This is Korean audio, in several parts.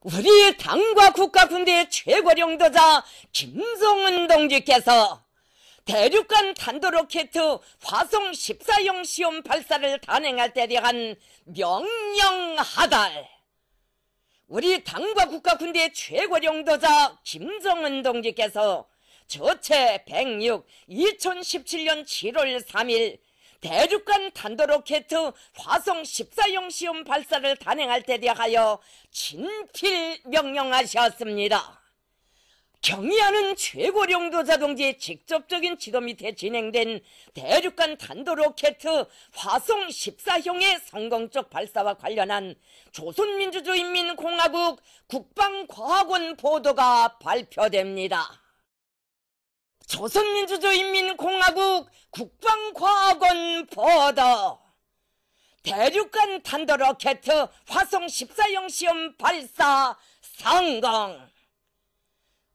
우리 당과 국가 군대의 최고 령도자 김성은 동지께서 대륙간 탄도로켓 화성 14형 시험 발사를 단행할 때 대한 명령하달 우리 당과 국가 군대의 최고 령도자 김정은 동지께서 조체 106 2017년 7월 3일 대륙간 탄도로켓 화성 1 4형 시험 발사를 단행할 때 대하여 진필 명령하셨습니다. 경의하는 최고령도 자동지의 직접적인 지도 밑에 진행된 대륙간 탄도로켓 화성 14형의 성공적 발사와 관련한 조선민주주의인민공화국 국방과학원 보도가 발표됩니다. 조선민주주의인민공화국 국방과학원 보도 대륙간 탄도 로켓 화성 14형 시험 발사 성공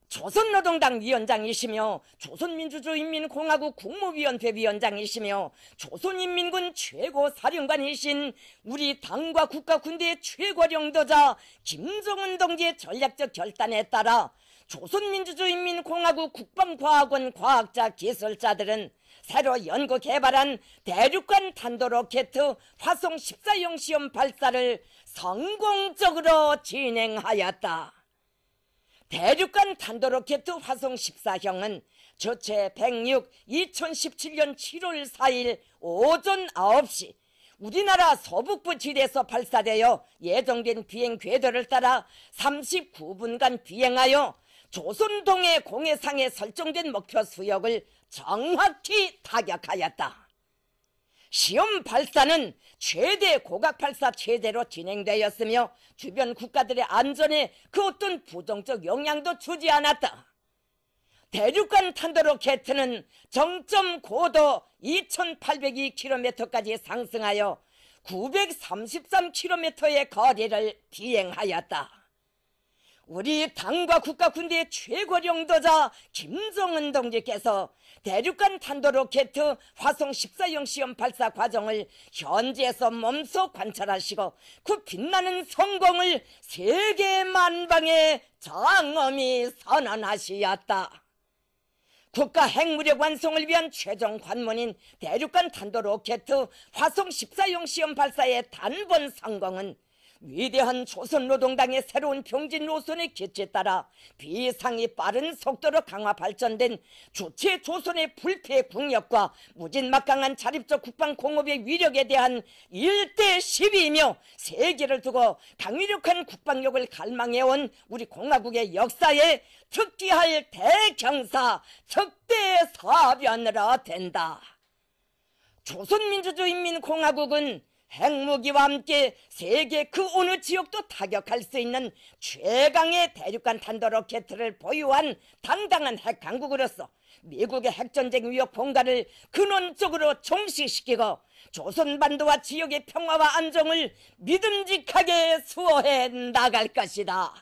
조선노동당 위원장이시며 조선민주주의인민공화국 국무위원회 위원장이시며 조선인민군 최고사령관이신 우리 당과 국가 군대의 최고 령도자 김정은 동지의 전략적 결단에 따라 조선민주주의인민공화국 국방과학원 과학자 기술자들은 새로 연구 개발한 대륙간 탄도로켓 화성 14형 시험 발사를 성공적으로 진행하였다. 대륙간 탄도로켓 화성 14형은 조체 106 2017년 7월 4일 오전 9시 우리나라 서북부 지대에서 발사되어 예정된 비행 궤도를 따라 39분간 비행하여 조선동의 공해상에 설정된 목표 수역을 정확히 타격하였다. 시험 발사는 최대 고각 발사 체제로 진행되었으며 주변 국가들의 안전에 그 어떤 부정적 영향도 주지 않았다. 대륙간 탄도 로켓은 정점 고도 2802km까지 상승하여 933km의 거리를 비행하였다. 우리 당과 국가 군대의 최고 령도자 김정은 동지께서 대륙간 탄도로켓 화성 14형 시험 발사 과정을 현지에서 몸소 관찰하시고 그 빛나는 성공을 세계 만방에 장엄히 선언하시었다. 국가 핵무력 완성을 위한 최종 관문인 대륙간 탄도로켓 화성 14형 시험 발사의 단번 성공은 위대한 조선노동당의 새로운 경진 노선의 개최에 따라 비상이 빠른 속도로 강화 발전된 주체 조선의 불패 국력과 무진막강한 자립적 국방공업의 위력에 대한 일대 시비이며 세계를 두고 강력한 국방력을 갈망해온 우리 공화국의 역사에 특기할 대경사 적대 사변으로 된다. 조선민주주의인민공화국은 핵무기와 함께 세계 그 어느 지역도 타격할 수 있는 최강의 대륙간 탄도 로켓을 보유한 당당한 핵강국으로서 미국의 핵전쟁 위협 공간을 근원적으로 종식시키고 조선반도와 지역의 평화와 안정을 믿음직하게 수호해 나갈 것이다.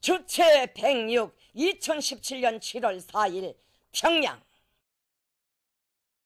주체 106 2017년 7월 4일 평양